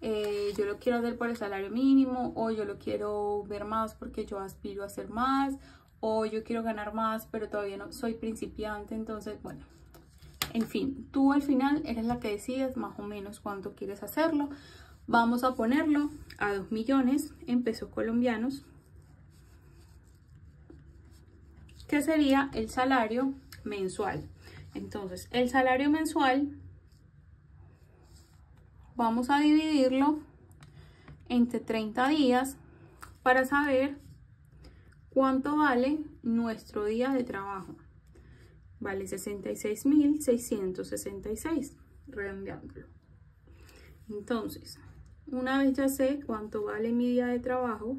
Eh, yo lo quiero hacer por el salario mínimo o yo lo quiero ver más porque yo aspiro a hacer más o oh, yo quiero ganar más, pero todavía no soy principiante, entonces, bueno, en fin, tú al final eres la que decides más o menos cuánto quieres hacerlo. Vamos a ponerlo a 2 millones en pesos colombianos, que sería el salario mensual. Entonces, el salario mensual vamos a dividirlo entre 30 días para saber ¿Cuánto vale nuestro día de trabajo? Vale 66.666, redondeándolo. Entonces, una vez ya sé cuánto vale mi día de trabajo,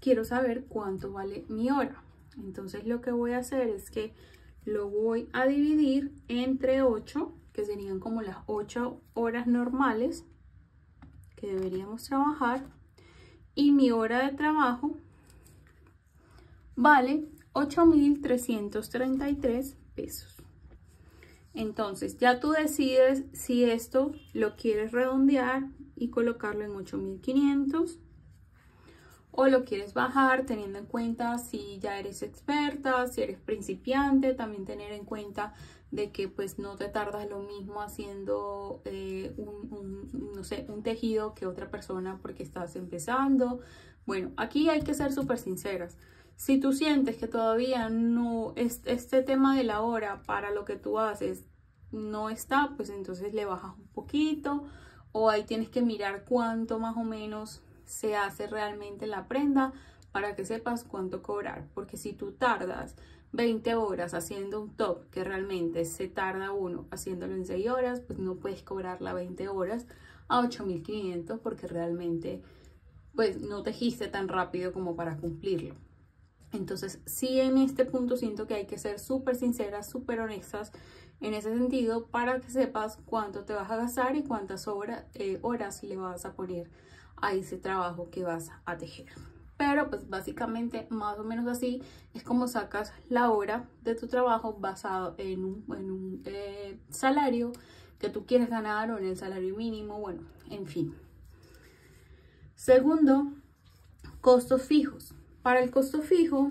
quiero saber cuánto vale mi hora. Entonces lo que voy a hacer es que lo voy a dividir entre 8, que serían como las 8 horas normales que deberíamos trabajar, y mi hora de trabajo vale 8.333 pesos. Entonces ya tú decides si esto lo quieres redondear y colocarlo en 8.500 o lo quieres bajar teniendo en cuenta si ya eres experta, si eres principiante, también tener en cuenta de que pues no te tardas lo mismo haciendo eh, un, no sé, un tejido que otra persona porque estás empezando. Bueno, aquí hay que ser súper sinceras. Si tú sientes que todavía no, este tema de la hora para lo que tú haces no está, pues entonces le bajas un poquito o ahí tienes que mirar cuánto más o menos se hace realmente la prenda para que sepas cuánto cobrar. Porque si tú tardas 20 horas haciendo un top, que realmente se tarda uno haciéndolo en 6 horas, pues no puedes cobrar la 20 horas a 8.500 porque realmente pues no tejiste tan rápido como para cumplirlo. Entonces, sí en este punto siento que hay que ser súper sinceras, súper honestas en ese sentido para que sepas cuánto te vas a gastar y cuántas eh, horas, le vas a poner a ese trabajo que vas a tejer. Pero pues básicamente más o menos así es como sacas la hora de tu trabajo basado en un, eh, salario que tú quieres ganar o en el salario mínimo, bueno, en fin. Segundo, costos fijos. Para el costo fijo,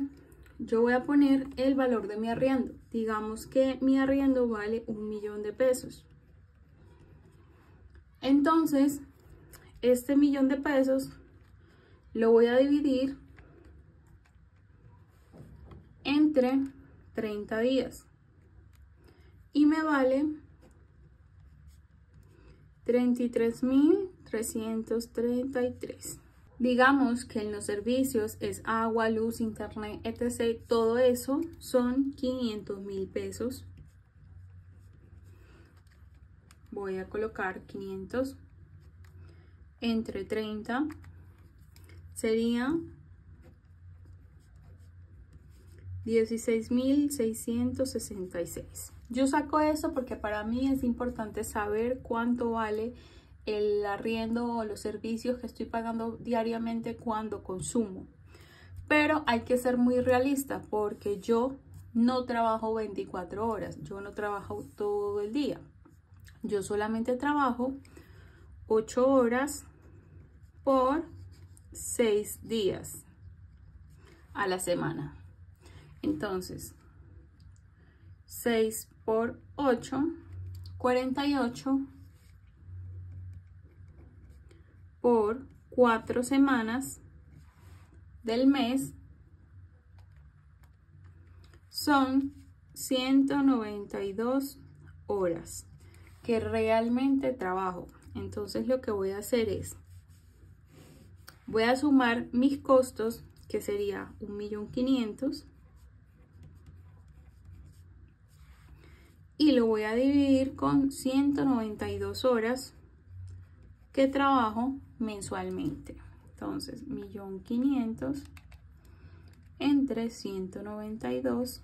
yo voy a poner el valor de mi arriendo. Digamos que mi arriendo vale un millón de pesos. Entonces, este millón de pesos lo voy a dividir entre 30 días. Y me vale 33.333. Digamos que en los servicios es agua, luz, internet, etc. Todo eso son 500 mil pesos. Voy a colocar 500 entre 30 sería 16.666. Yo saco eso porque para mí es importante saber cuánto vale el arriendo o los servicios que estoy pagando diariamente cuando consumo. Pero hay que ser muy realista porque yo no trabajo 24 horas, yo no trabajo todo el día. Yo solamente trabajo 8 horas por 6 días a la semana. Entonces, 6 por 8, 48 por cuatro semanas del mes son 192 horas que realmente trabajo. Entonces lo que voy a hacer es, voy a sumar mis costos, que sería 1.500.000 y lo voy a dividir con 192 horas que trabajo mensualmente. Entonces, 1.500.000 entre 192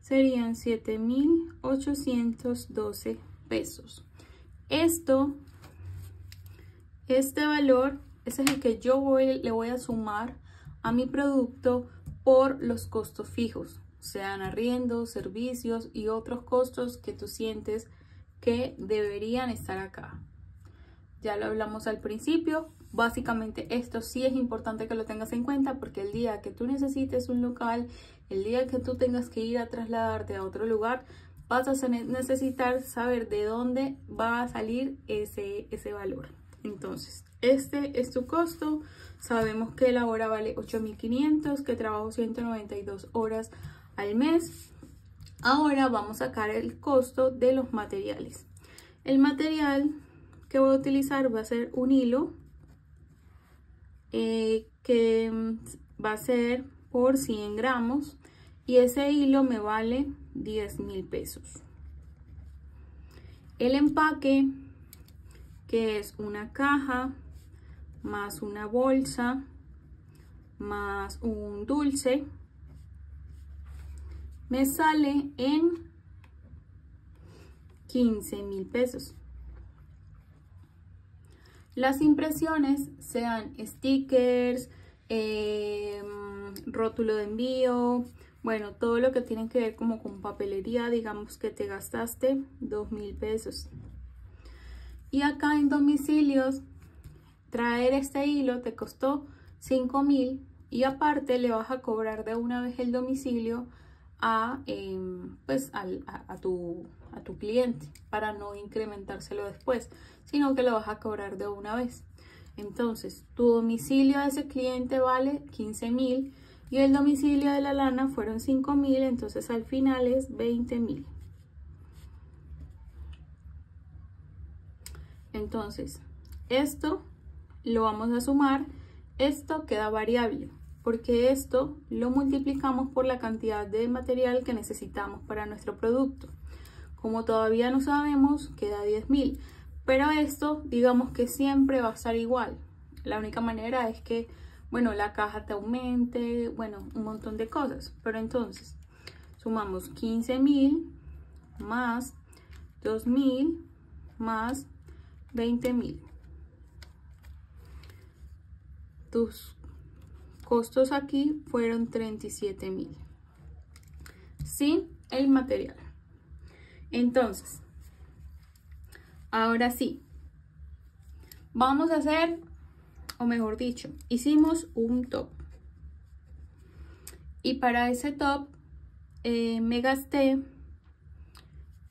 serían 7.812 pesos. Esto, este valor, ese es el que yo voy, le voy a sumar a mi producto por los costos fijos, sean arriendo, servicios y otros costos que tú sientes que deberían estar acá. Ya lo hablamos al principio. Básicamente esto sí es importante que lo tengas en cuenta porque el día que tú necesites un local, el día que tú tengas que ir a trasladarte a otro lugar, vas a necesitar saber de dónde va a salir ese, ese valor. Entonces, este es tu costo. Sabemos que la hora vale 8.500, que trabajo 192 horas al mes. Ahora vamos a sacar el costo de los materiales. El material que voy a utilizar va a ser un hilo eh, que mm, va a ser por 100 gramos y ese hilo me vale 10 mil pesos. El empaque que es una caja más una bolsa más un dulce me sale en 15 mil pesos. Las impresiones sean stickers, em, rótulo de envío, bueno, todo lo que tiene que ver como con papelería, digamos que te gastaste 2 mil pesos. Y acá en domicilios, traer este hilo te costó 5 mil y aparte le vas a cobrar de una vez el domicilio a, em, pues a, tu, tu cliente para no incrementárselo después, sino que lo vas a cobrar de una vez. Entonces, tu domicilio de ese cliente vale 15 mil y el domicilio de la lana fueron 5 mil, entonces al final es 20 mil. Entonces, esto lo vamos a sumar, esto queda variable porque esto lo multiplicamos por la cantidad de material que necesitamos para nuestro producto. Como todavía no sabemos, queda 10.000, pero esto digamos que siempre va a estar igual. La única manera es que, bueno, la caja te aumente, bueno, un montón de cosas. Pero entonces, sumamos 15.000 más 2.000 más 20.000. Tus costos aquí fueron 37 mil. Sin el material. Entonces, ahora sí. Vamos a hacer, o mejor dicho, hicimos un top. Y para ese top eh, me gasté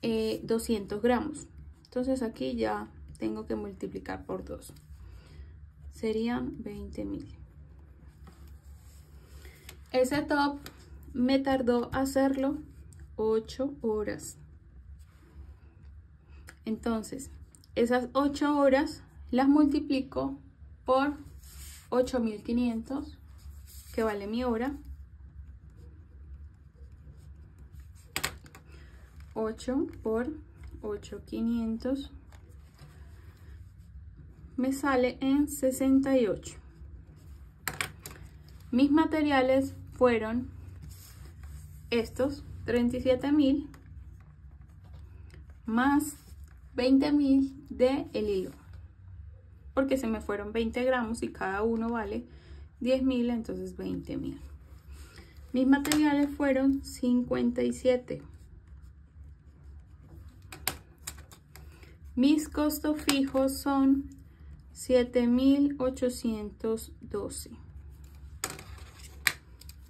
200 eh, gramos. Entonces aquí ya tengo que multiplicar por 2. Serían 20 mil. Ese top me tardó hacerlo 8 horas. Entonces, esas 8 horas las multiplico por 8500 que vale mi hora 8 por 8500 me sale en 68 mis materiales fueron estos 37.000 más 20.000 de el hilo porque se me fueron 20 gramos y cada uno vale 10.000 entonces 20.000 mis materiales fueron 57 mis costos fijos son 7.812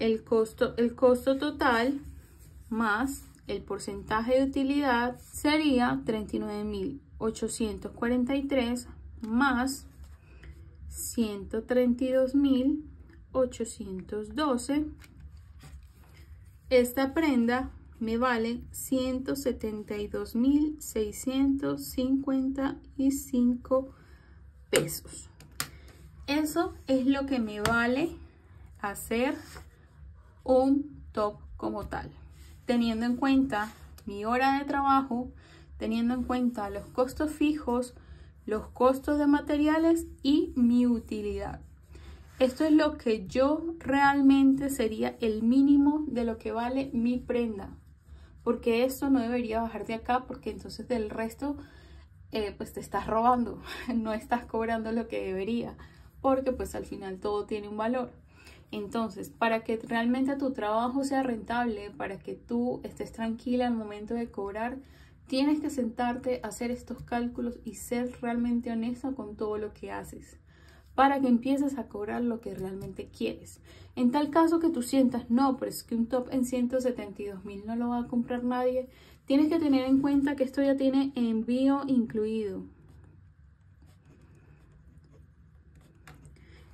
el costo, el costo total más el porcentaje de utilidad sería 39.843 más 132.812. Esta prenda me vale 172.655 pesos. Eso es lo que me vale hacer un top como tal, teniendo en cuenta mi hora de trabajo, teniendo en cuenta los costos fijos, los costos de materiales y mi utilidad. Esto es lo que yo realmente sería el mínimo de lo que vale mi prenda, porque esto no debería bajar de acá porque entonces del resto eh, pues te estás robando, no estás cobrando lo que debería, porque pues al final todo tiene un valor. Entonces, para que realmente tu trabajo sea rentable, para que tú estés tranquila al momento de cobrar, tienes que sentarte a hacer estos cálculos y ser realmente honesta con todo lo que haces para que empieces a cobrar lo que realmente quieres. En tal caso que tú sientas, no, pero es que un top en 172 mil no lo va a comprar nadie, tienes que tener en cuenta que esto ya tiene envío incluido.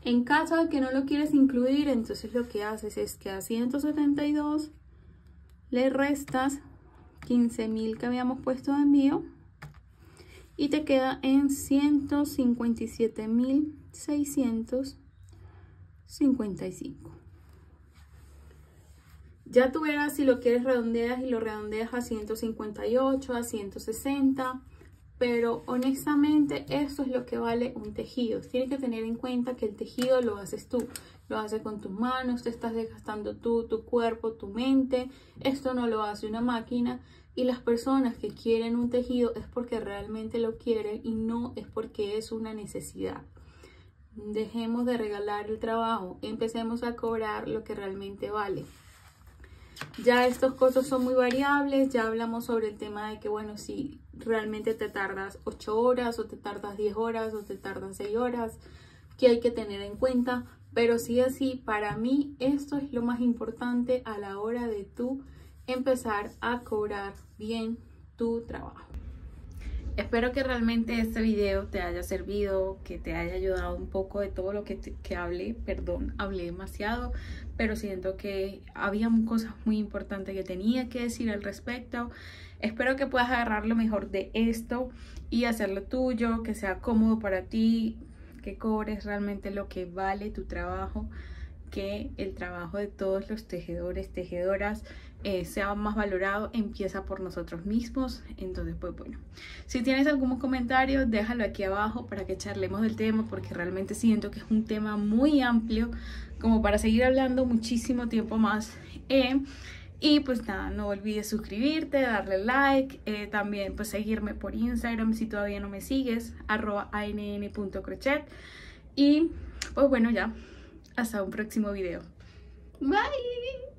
En caso de que no lo quieres incluir, entonces lo que haces es que a 172 le restas 15.000 que habíamos puesto de envío y te queda en 157.655. Ya tú verás si lo quieres redondeas y lo redondeas a 158, a 160 pero honestamente eso es lo que vale un tejido. Tienes que tener en cuenta que el tejido lo haces tú, lo haces con tus manos, te estás desgastando tú, tu cuerpo, tu mente. Esto no lo hace una máquina y las personas que quieren un tejido es porque realmente lo quieren y no es porque es una necesidad. Dejemos de regalar el trabajo, empecemos a cobrar lo que realmente vale. Ya estos costos son muy variables, ya hablamos sobre el tema de que, bueno, si realmente te tardas 8 horas o te tardas 10 horas o te tardas 6 horas, que hay que tener en cuenta, pero sí así, para mí esto es lo más importante a la hora de tú empezar a cobrar bien tu trabajo. Espero que realmente este video te haya servido, que te haya ayudado un poco de todo lo que, que hablé, perdón, hablé demasiado, pero siento que había cosas muy importantes que tenía que decir al respecto. Espero que puedas agarrar lo mejor de esto y hacerlo tuyo, que sea cómodo para ti, que cobres realmente lo que vale tu trabajo, que el trabajo de todos los tejedores, tejedoras eh, sea más valorado, empieza por nosotros mismos. Entonces, pues bueno, si tienes algún comentario, déjalo aquí abajo para que charlemos del tema, porque realmente siento que es un tema muy amplio como para seguir hablando muchísimo tiempo más. Eh, y pues nada, no olvides suscribirte, darle like, eh, también pues seguirme por Instagram si todavía no me sigues, arroba ann.crochet. Y pues bueno, ya, hasta un próximo video. Bye!